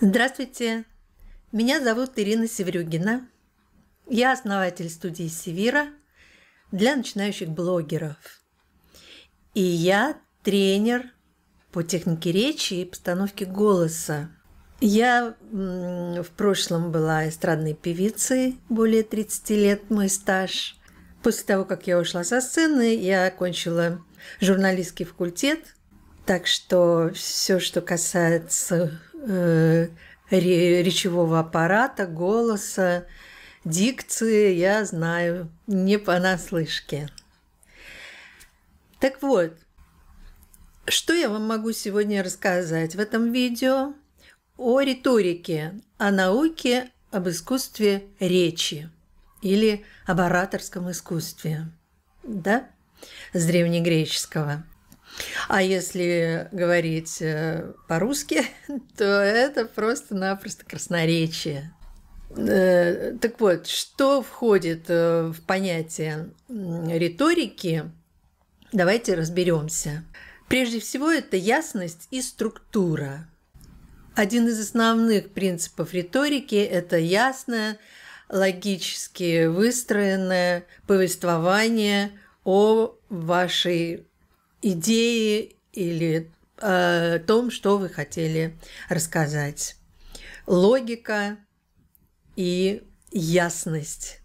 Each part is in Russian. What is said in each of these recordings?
Здравствуйте, меня зовут Ирина Севрюгина. Я основатель студии Севира для начинающих блогеров. И я тренер по технике речи и постановке голоса. Я в прошлом была эстрадной певицей, более 30 лет мой стаж. После того, как я ушла со сцены, я окончила журналистский факультет, так что все, что касается э, речевого аппарата, голоса, дикции я знаю не понаслышке. Так вот, что я вам могу сегодня рассказать в этом видео о риторике, о науке об искусстве речи или об ораторском искусстве, да, с древнегреческого. А если говорить э, по-русски, то это просто-напросто красноречие. Э, так вот, что входит э, в понятие риторики, давайте разберемся. Прежде всего, это ясность и структура. Один из основных принципов риторики – это ясное, логически выстроенное повествование о вашей идеи или о э, том, что вы хотели рассказать. Логика и ясность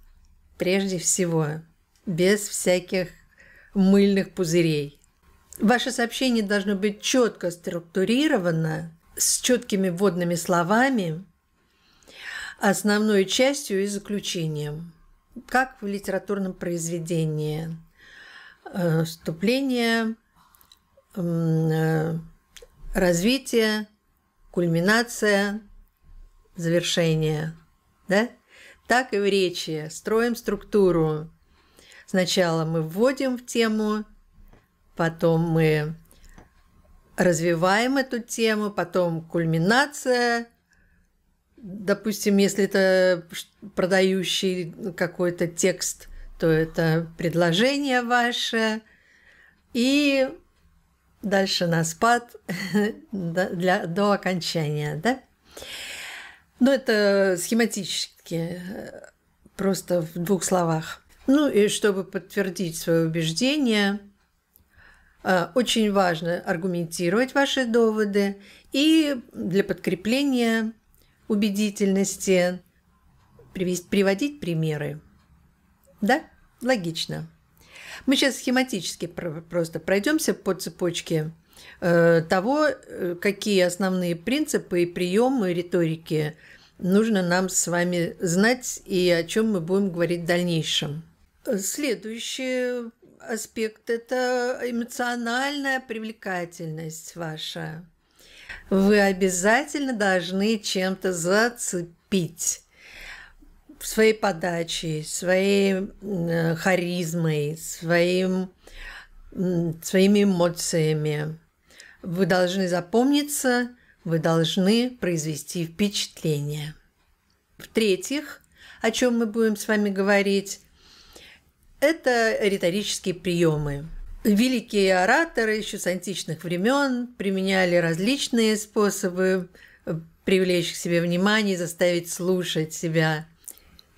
прежде всего, без всяких мыльных пузырей. Ваше сообщение должно быть четко структурировано, с четкими вводными словами, основной частью и заключением, как в литературном произведении. Э, вступление, Э, развитие, кульминация, завершение. Да? Так и в речи. Строим структуру. Сначала мы вводим в тему, потом мы развиваем эту тему, потом кульминация. Допустим, если это продающий какой-то текст, то это предложение ваше. И дальше на спад до, для, до окончания, да? Но ну, это схематически, э, просто в двух словах. Ну и чтобы подтвердить свое убеждение, э, очень важно аргументировать ваши доводы и для подкрепления убедительности привести, приводить примеры. Да, логично. Мы сейчас схематически просто пройдемся по цепочке э, того, э, какие основные принципы и приемы риторики нужно нам с вами знать и о чем мы будем говорить в дальнейшем. Следующий аспект – это эмоциональная привлекательность ваша. Вы обязательно должны чем-то зацепить своей подачей, своей э, харизмой, своим, своими эмоциями. Вы должны запомниться, вы должны произвести впечатление. В-третьих, о чем мы будем с вами говорить, это риторические приемы. Великие ораторы еще с античных времен применяли различные способы э, привлечь к себе внимание, заставить слушать себя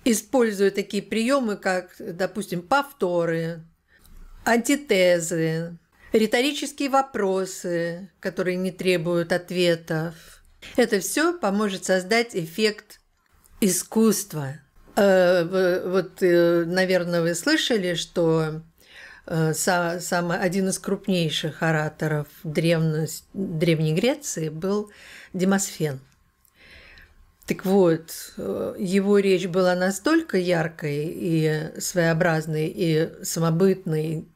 используя такие приемы, как, допустим, повторы, антитезы, риторические вопросы, которые не требуют ответов. Это все поможет создать эффект искусства. Э, вот, э, наверное, вы слышали, что э, самый, один из крупнейших ораторов древности, Древней Греции был Демосфен – так вот, его речь была настолько яркой и своеобразной, и самобытной,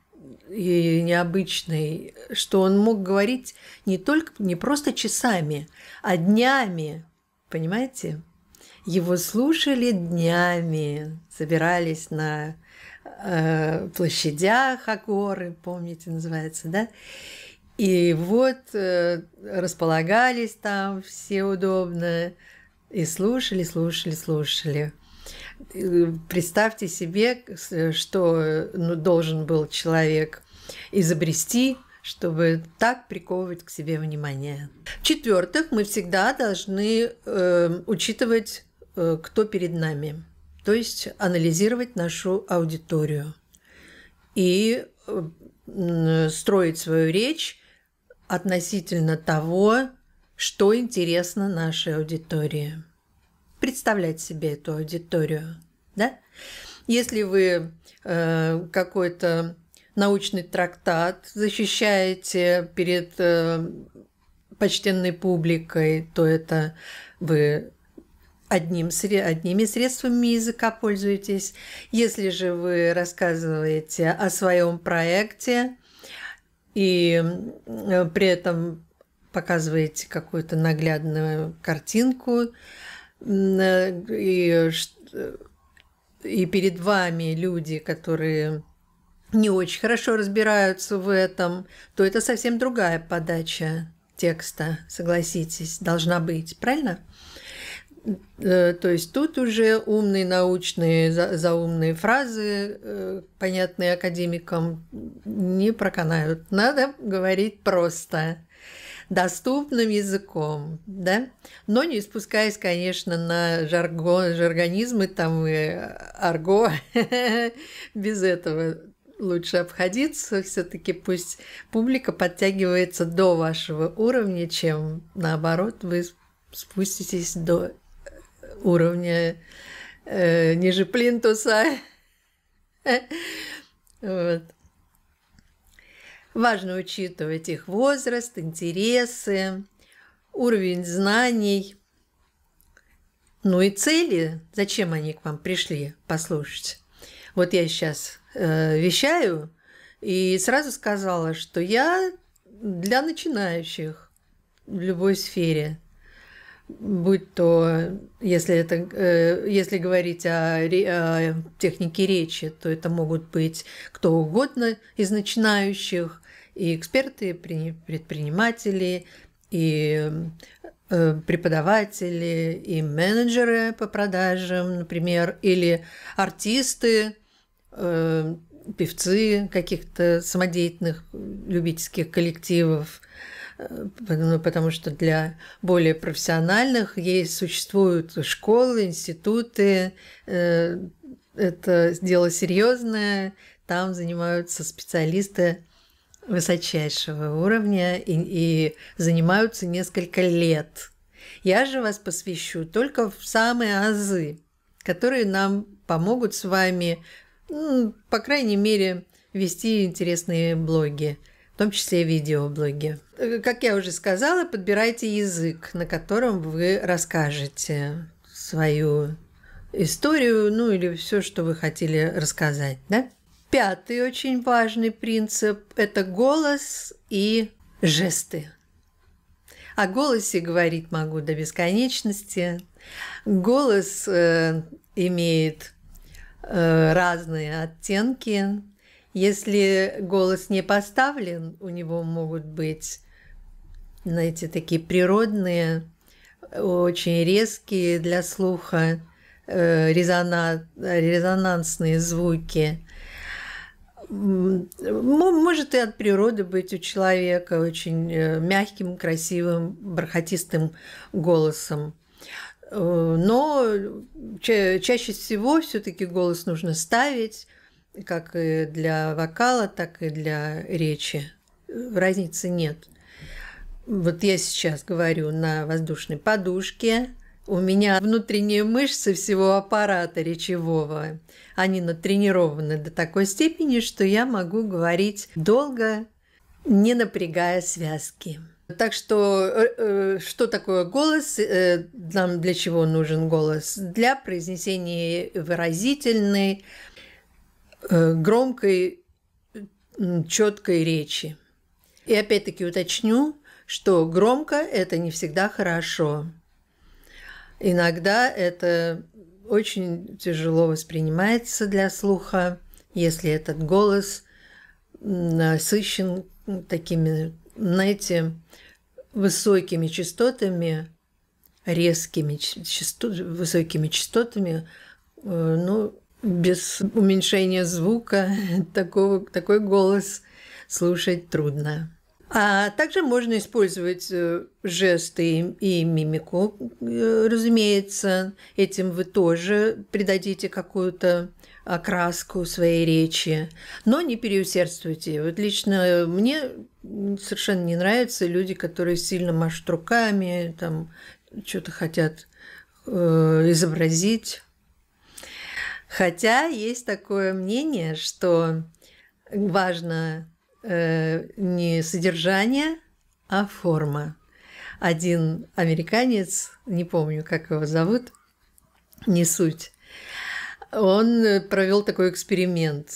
и необычной, что он мог говорить не только не просто часами, а днями. Понимаете? Его слушали днями, собирались на э, площадях Акоры, помните, называется, да? И вот э, располагались там все удобно, и слушали, слушали, слушали. Представьте себе, что ну, должен был человек изобрести, чтобы так приковывать к себе внимание. В-четвертых, мы всегда должны э, учитывать, э, кто перед нами, то есть анализировать нашу аудиторию и э, строить свою речь относительно того, что интересно нашей аудитории. Представлять себе эту аудиторию, да? Если вы э, какой-то научный трактат защищаете перед э, почтенной публикой, то это вы одним, одними средствами языка пользуетесь. Если же вы рассказываете о своем проекте и э, при этом показываете какую-то наглядную картинку, и, э, и перед вами люди, которые не очень хорошо разбираются в этом, то это совсем другая подача текста, согласитесь, должна быть, правильно? Э, то есть тут уже умные научные заумные фразы, э, понятные академикам, не проканают. Надо говорить просто доступным языком, да, но не спускаясь, конечно, на жаргон, жаргонизмы там и арго, без этого лучше обходиться. Все-таки пусть публика подтягивается до вашего уровня, чем наоборот вы спуститесь до уровня э, ниже плинтуса. Вот. Важно учитывать их возраст, интересы, уровень знаний, ну и цели, зачем они к вам пришли послушать. Вот я сейчас э, вещаю и сразу сказала, что я для начинающих в любой сфере – будь то, если, это, э, если говорить о, о технике речи, то это могут быть кто угодно из начинающих, и эксперты, и предприниматели, и э, преподаватели, и менеджеры по продажам, например, или артисты, э, певцы каких-то самодеятельных любительских коллективов – Э, ну, потому что для более профессиональных есть существуют школы, институты, э, это дело серьезное, там занимаются специалисты высочайшего уровня и, и занимаются несколько лет. Я же вас посвящу только в самые азы, которые нам помогут с вами, ну, по крайней мере, вести интересные блоги – в том числе видеоблоги. Э, как я уже сказала, подбирайте язык, на котором вы расскажете свою историю, ну или все, что вы хотели рассказать, да? Пятый очень важный принцип – это голос и жесты. О голосе говорить могу до бесконечности. Голос э, имеет э, разные оттенки, если голос не поставлен, у него могут быть, знаете, такие природные, очень резкие для слуха э, резона, резонансные звуки. Может и от природы быть у человека очень э, мягким, красивым, бархатистым голосом. Э, но чаще всего все-таки голос нужно ставить, как и для вокала, так и для речи. Разницы нет. Вот я сейчас говорю на воздушной подушке, у меня внутренние мышцы всего аппарата речевого, они натренированы до такой степени, что я могу говорить долго, не напрягая связки. Так что э, э, что такое голос? Э, нам для чего нужен голос? Для произнесения выразительной, Э, громкой, четкой речи. И опять-таки уточню, что громко это не всегда хорошо. Иногда это очень тяжело воспринимается для слуха, если этот голос насыщен такими, знаете, высокими частотами, резкими частотами, высокими частотами, э, ну, без уменьшения звука такого, такой голос слушать трудно. А также можно использовать э, жесты и мимику, э, разумеется. Этим вы тоже придадите какую-то окраску своей речи, но не переусердствуйте. Вот лично мне совершенно не нравятся люди, которые сильно машут руками, там что-то хотят э, изобразить. Хотя есть такое мнение, что важно э, не содержание, а форма. Один американец, не помню, как его зовут, не суть, он провел такой эксперимент.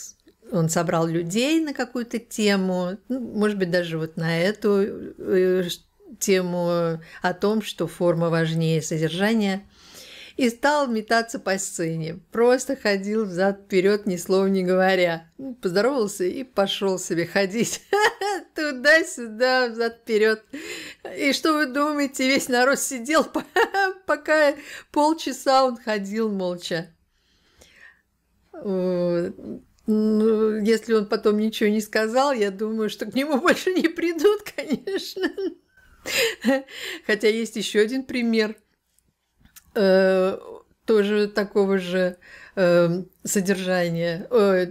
Он собрал людей на какую-то тему, ну, может быть, даже вот на эту э, тему о том, что форма важнее содержания – и стал метаться по сцене. Просто ходил взад-вперед, ни слова не говоря. Ну, поздоровался и пошел себе ходить. Туда-сюда, взад-вперед. И что вы думаете, весь народ сидел, пока полчаса он ходил молча. Ну, если он потом ничего не сказал, я думаю, что к нему больше не придут, конечно. Хотя есть еще один пример – Э, тоже такого же э, содержания, э,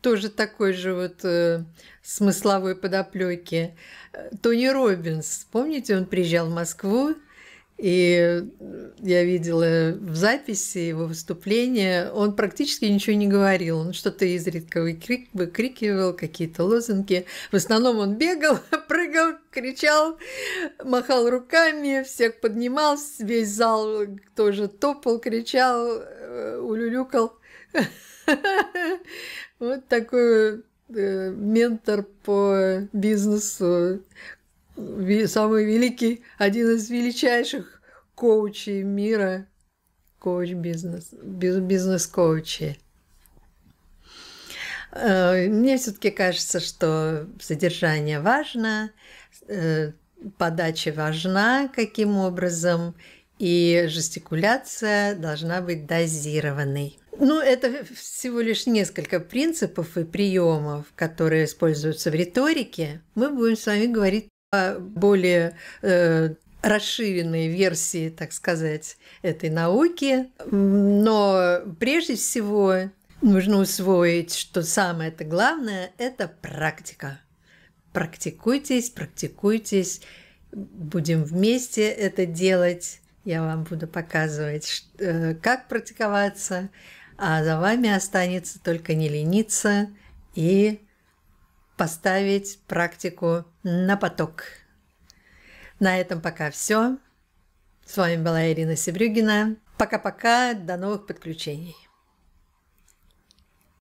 тоже такой же вот э, смысловой подоплеки. Тони Робинс, помните, он приезжал в Москву, и э, я видела в записи его выступления, он практически ничего не говорил. Он что-то изредка выкрикивал, какие-то лозунги. В основном он бегал, прыгал, кричал, махал руками, всех поднимал, весь зал тоже топал, кричал, э, улюлюкал. Вот такой э, ментор по бизнесу самый великий, один из величайших коучей мира, коуч бизнес, бизнес-коучи. Э, мне все-таки кажется, что содержание важно, э, подача важна, каким образом, и жестикуляция должна быть дозированной. Ну, это всего лишь несколько принципов и приемов, которые используются в риторике. Мы будем с вами говорить а, более э, расширенные версии, так сказать, этой науки. Но прежде всего нужно усвоить, что самое это главное – это практика. Практикуйтесь, практикуйтесь, будем вместе это делать. Я вам буду показывать, э, как практиковаться, а за вами останется только не лениться и поставить практику на поток. На этом пока все. С вами была Ирина Сибрюгина. Пока-пока, до новых подключений.